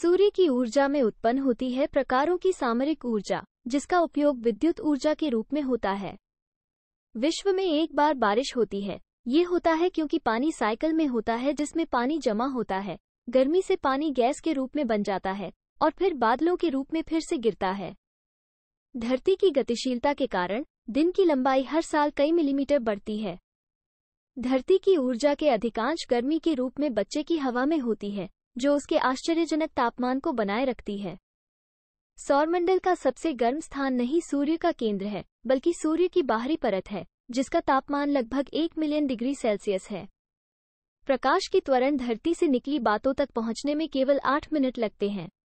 सूर्य की ऊर्जा में उत्पन्न होती है प्रकारों की सामरिक ऊर्जा जिसका उपयोग विद्युत ऊर्जा के रूप में होता है विश्व में एक बार बारिश होती है ये होता है क्योंकि पानी साइकिल में होता है जिसमें पानी जमा होता है गर्मी से पानी गैस के रूप में बन जाता है और फिर बादलों के रूप में फिर से गिरता है धरती की गतिशीलता के कारण दिन की लंबाई हर साल कई मिलीमीटर बढ़ती है धरती की ऊर्जा के अधिकांश गर्मी के रूप में बच्चे की हवा में होती है जो उसके आश्चर्यजनक तापमान को बनाए रखती है सौरमंडल का सबसे गर्म स्थान नहीं सूर्य का केंद्र है बल्कि सूर्य की बाहरी परत है जिसका तापमान लगभग एक मिलियन डिग्री सेल्सियस है प्रकाश की त्वरण धरती से निकली बातों तक पहुंचने में केवल आठ मिनट लगते हैं